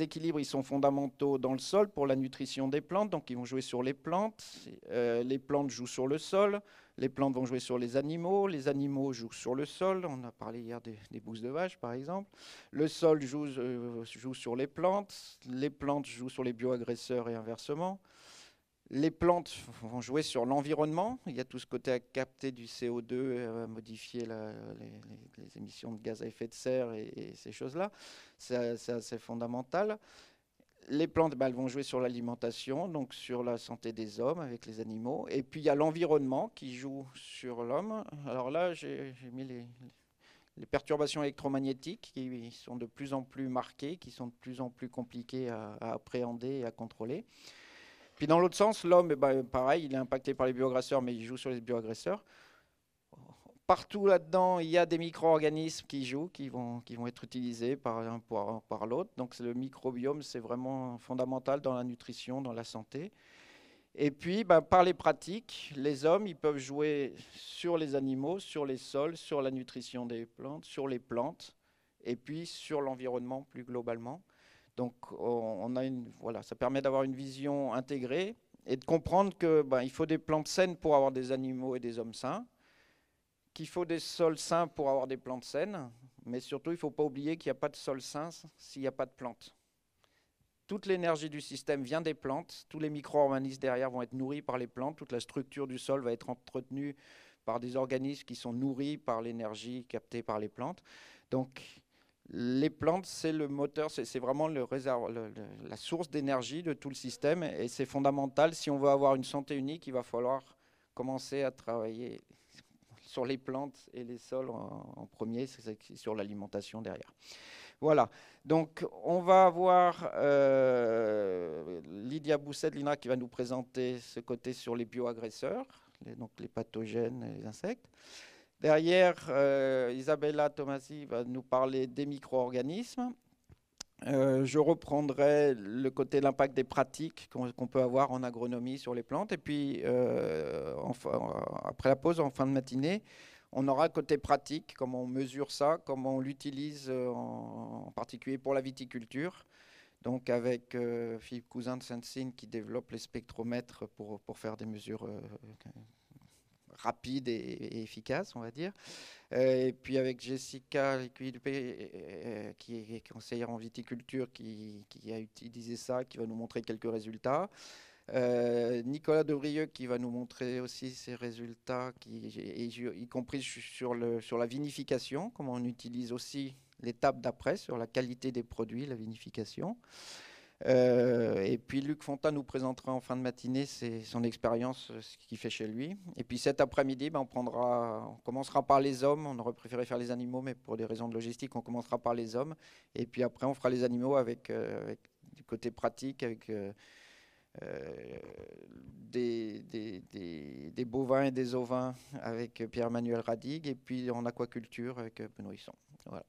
équilibres, ils sont fondamentaux dans le sol pour la nutrition des plantes, donc ils vont jouer sur les plantes, euh, les plantes jouent sur le sol, les plantes vont jouer sur les animaux, les animaux jouent sur le sol, on a parlé hier des, des bousses de vache par exemple. Le sol euh, joue, sur les plantes, les plantes jouent sur les bioagresseurs et inversement. Les plantes vont jouer sur l'environnement, il y a tout ce côté à capter du CO2, euh, à modifier les, émissions de gaz à effet de serre et, et ces choses-là, c'est assez fondamental les plantes bah, vont jouer sur l'alimentation, donc sur la santé des hommes avec les animaux. Et puis il y a l'environnement qui joue sur l'homme. Alors là, j'ai mis les, perturbations électromagnétiques qui sont de plus en plus marquées, qui sont de plus en plus compliquées à, appréhender et à contrôler. Puis dans l'autre sens, l'homme, eh ben, pareil, il est impacté par les bioagresseurs, mais il joue sur les bioagresseurs partout là-dedans, il y a des micro-organismes qui jouent, qui vont, qui vont être utilisés par l'un par, par l'autre. Donc le microbiome, c'est vraiment fondamental dans la nutrition, dans la santé. Et puis, ben, par les pratiques, les hommes, ils peuvent jouer sur les animaux, sur les sols, sur la nutrition des plantes, sur les plantes, et puis sur l'environnement plus globalement. Donc, on a une, voilà, ça permet d'avoir une vision intégrée et de comprendre que ben, il faut des plantes saines pour avoir des animaux et des hommes sains qu'il faut des sols sains pour avoir des plantes saines, mais surtout, il ne faut pas oublier qu'il n'y a pas de sol sain s'il n'y a pas de plantes. Toute l'énergie du système vient des plantes, tous les micro-organismes derrière vont être nourris par les plantes, toute la structure du sol va être entretenue par des organismes qui sont nourris par l'énergie captée par les plantes. Donc, les plantes, c'est le moteur, c'est vraiment la source d'énergie de tout le système et c'est fondamental. Si on veut avoir une santé unique, il va falloir commencer à travailler sur les plantes et les sols en, premier, c'est sur l'alimentation derrière. Voilà, donc on va avoir euh, Lydia Bousset, Lina, qui va nous présenter ce côté sur les bioagresseurs, les, donc les pathogènes et les insectes. Derrière, euh, Isabella Tomasi va nous parler des micro-organismes. Euh, je reprendrai le côté l'impact des pratiques qu'on peut avoir en agronomie sur les plantes. Et puis, euh, après la pause, en fin de matinée, on aura le côté pratique, comment on mesure ça, comment on l'utilise euh, en, particulier pour la viticulture. Donc avec Philippe Cousin de saint sin qui développe les spectromètres pour, faire des mesures rapides et, efficaces, on va dire. Euh, et puis avec Jessica euh, euh, qui est conseillère en viticulture, qui, a utilisé ça, qui va nous montrer quelques résultats. Nicolas Debrieux qui va nous montrer aussi ses résultats, qui, y compris sur, le, sur la vinification, comment on utilise aussi l'étape d'après sur la qualité des produits, la vinification. Euh, et puis Luc Fonta nous présentera en fin de matinée son expérience, euh, ce qu'il fait chez lui. Et puis cet après-midi, ben, on, prendra, on commencera par les hommes. On aurait préféré faire les animaux, mais pour des raisons de logistique, on commencera par les hommes. Et puis après, on fera les animaux avec, euh, du côté pratique, avec des, des, bovins et des ovins avec Pierre-Manuel Radigue, Et puis en aquaculture avec Benoît Hisson. Voilà.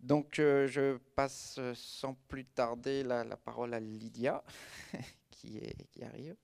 Donc euh, je passe euh, sans plus tarder la, parole à Lydia <laughs> qui, est, qui arrive.